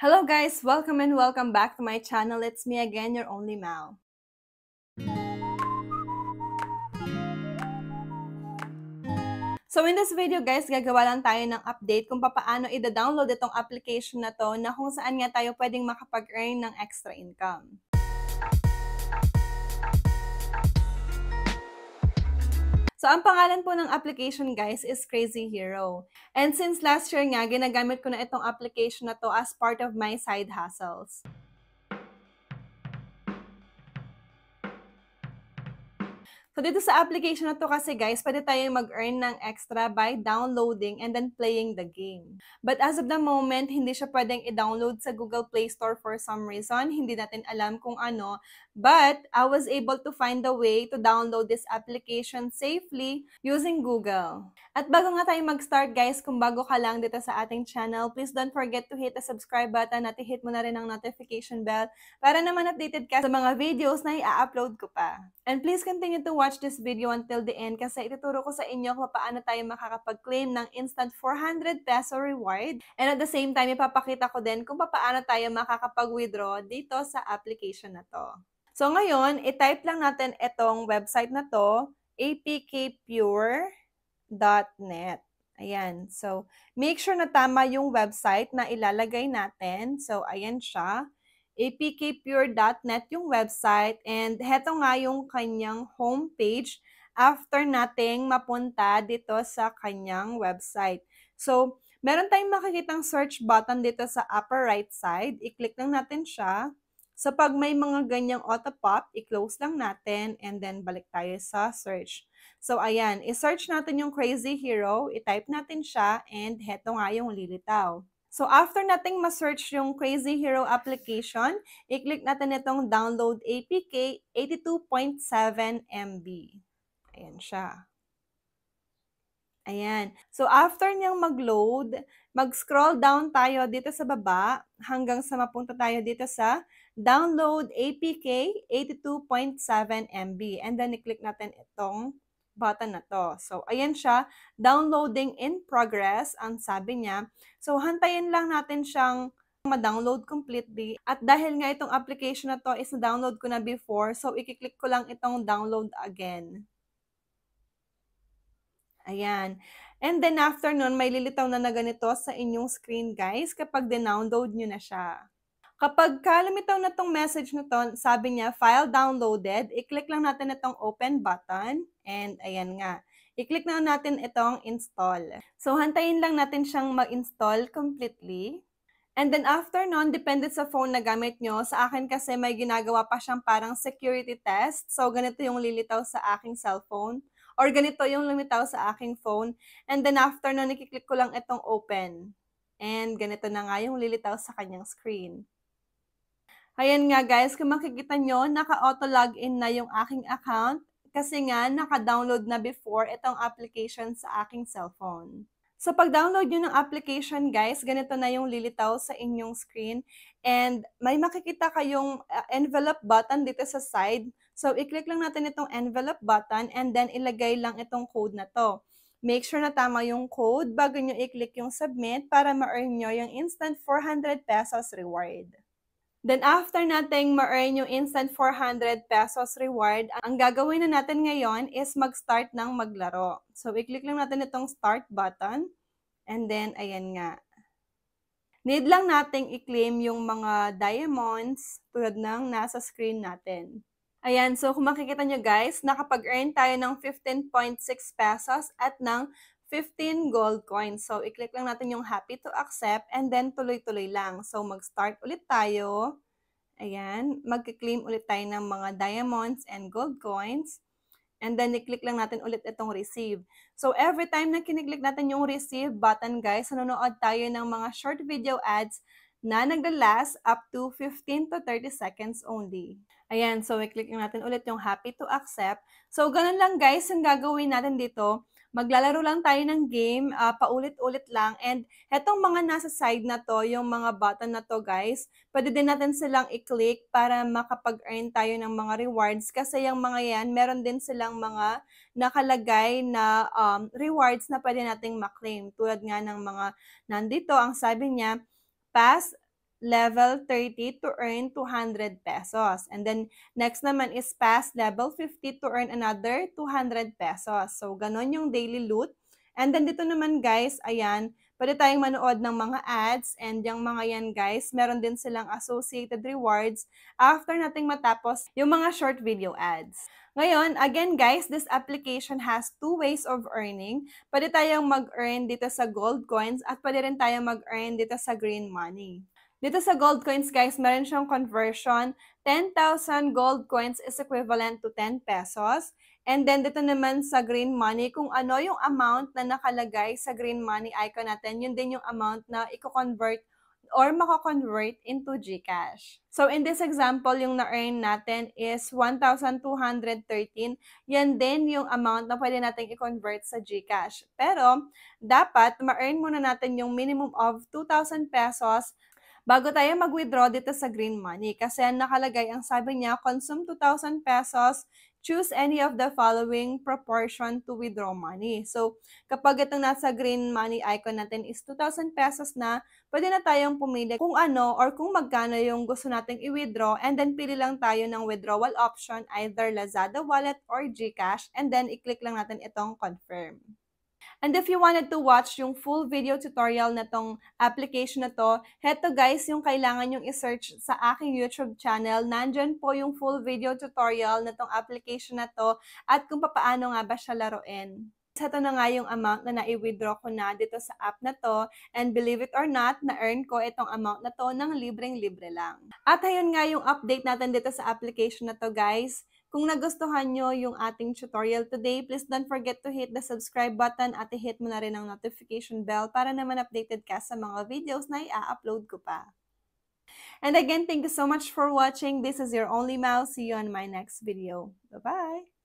Hello guys! Welcome and welcome back to my channel. It's me again, your only Mal. So in this video guys, gagawa lang tayo ng update kung paano i-download itong application na to na kung saan nga tayo pwedeng makapag-earn ng extra income. So, ang pangalan po ng application, guys, is Crazy Hero. And since last year nga, ginagamit ko na itong application na to as part of my side hustles. So dito sa application na to kasi guys, pwede tayong mag-earn ng extra by downloading and then playing the game. But as of the moment, hindi siya pwedeng i-download sa Google Play Store for some reason. Hindi natin alam kung ano. But I was able to find a way to download this application safely using Google. At bago nga tayo mag-start guys, kung bago ka lang dito sa ating channel, please don't forget to hit the subscribe button at hit mo na rin ang notification bell para naman updated ka sa mga videos na i-upload ko pa. And please continue to watch this video until the end kasi ituturo ko sa inyo kung paano tayo makakapag-claim ng instant 400 peso reward. And at the same time, ipapakita ko din kung paano tayo makakapag-withdraw dito sa application na to. So ngayon, i-type lang natin itong website na to, apkpure.com www.ecommerce.net. Ayan. So, make sure na tama yung website na ilalagay natin. So, ayan siya. apkpure.net yung website. And heto nga yung kanyang homepage after nating mapunta dito sa kanyang website. So, meron tayong makikitang search button dito sa upper right side. I-click lang natin siya. So pag may mga ganyang auto pop, i-close lang natin and then balik tayo sa search. So ayan, i-search natin yung Crazy Hero, i-type natin siya and heto nga yung lilitaw. So after nating ma-search yung Crazy Hero application, i-click natin itong download APK 82.7 MB. Ayan siya. Ayan. So, after niyang mag-load, mag-scroll down tayo dito sa baba hanggang sa mapunta tayo dito sa Download APK 82.7 MB. And then, i-click natin itong button na to. So, ayan siya. Downloading in progress, ang sabi niya. So, hantayin lang natin siyang ma-download completely. At dahil nga itong application na to is na-download ko na before, so i-click ko lang itong download again. Ayan. And then after nun, may lilitaw na na ganito sa inyong screen guys kapag dinownload nyo na siya. Kapag kalimitaw na tong message na to, sabi niya, file downloaded, i-click lang natin itong open button. And ayan nga, i-click na natin itong install. So hantayin lang natin siyang mag-install completely. And then after nun, depende sa phone na gamit nyo. Sa akin kasi may ginagawa pa siyang parang security test. So ganito yung lilitaw sa aking cellphone or ganito yung lumitaw sa aking phone. And then after nun, nakiklik ko lang itong open. And ganito na nga yung lilitaw sa kanyang screen. Ayan nga guys, kung makikita nyo, naka-auto login na yung aking account kasi nga naka-download na before itong application sa aking cellphone. So pag-download nyo ng application guys, ganito na yung lilitaw sa inyong screen and may makikita kayong ah, envelope button dito sa side So, i-click lang natin itong envelope button and then ilagay lang itong code na to. Make sure na tama yung code bago nyo i-click yung submit para ma-earn nyo yung instant 400 pesos reward. Then after nating ma-earn yung instant 400 pesos reward, ang gagawin na natin ngayon is mag-start ng maglaro. So, i-click lang natin itong start button. And then, ayan nga. Need lang nating i-claim yung mga diamonds tulad ng nasa screen natin. Ayan, so kung makikita nyo guys, nakapag-earn tayo ng 15.6 pesos at ng 15 gold coins. So, i-click lang natin yung happy to accept and then tuloy-tuloy lang. So, mag-start ulit tayo. Ayan, mag-claim ulit tayo ng mga diamonds and gold coins. And then, i-click lang natin ulit itong receive. So, every time na kiniklik natin yung receive button, guys, nanonood tayo ng mga short video ads na nagla-last up to 15 to 30 seconds only. Ayan, so i-click natin ulit yung happy to accept. So, ganun lang guys yung gagawin natin dito. Maglalaro lang tayo ng game, uh, paulit-ulit lang. And etong mga nasa side na to, yung mga button na to guys, pwede din natin silang i-click para makapag-earn tayo ng mga rewards. Kasi yung mga yan, meron din silang mga nakalagay na um, rewards na pwede nating maklaim. Tulad nga ng mga nandito, ang sabi niya, pass level 30 to earn 200 pesos. And then next naman is pass level 50 to earn another 200 pesos. So, ganon yung daily loot. And then dito naman guys, ayan, Pwede tayong manood ng mga ads and yung mga yan guys, meron din silang associated rewards after nating matapos yung mga short video ads. Ngayon, again guys, this application has two ways of earning. Pwede tayong mag-earn dito sa gold coins at pwede rin tayong mag-earn dito sa green money. Dito sa gold coins, guys, meron siyang conversion. 10,000 gold coins is equivalent to 10 pesos. And then dito naman sa green money, kung ano yung amount na nakalagay sa green money icon natin, yun din yung amount na i-convert or mako-convert into GCash. So in this example, yung na-earn natin is 1,213. Yan din yung amount na pwede natin i-convert sa GCash. Pero dapat ma-earn muna natin yung minimum of 2,000 pesos bago tayo mag-withdraw dito sa green money. Kasi nakalagay ang sabi niya, consume 2,000 pesos choose any of the following proportion to withdraw money. So, kapag itong nasa green money icon natin is 2,000 pesos na, pwede na tayong pumili kung ano or kung magkano yung gusto nating i-withdraw and then pili lang tayo ng withdrawal option either Lazada wallet or GCash and then i-click lang natin itong confirm. And if you wanted to watch yung full video tutorial na tong application na to, heto guys yung kailangan yung isearch sa aking YouTube channel. Nandyan po yung full video tutorial na tong application na to at kung paano nga ba siya laruin. Ito na nga yung amount na nai-withdraw ko na dito sa app na to. And believe it or not, na-earn ko itong amount na to ng libreng-libre lang. At ayun nga yung update natin dito sa application na to guys kung nagustuhan nyo yung ating tutorial today, please don't forget to hit the subscribe button at hit mo na rin ang notification bell para naman updated ka sa mga videos na i-upload ko pa. And again, thank you so much for watching. This is your only Mouse. See you on my next video. Bye-bye!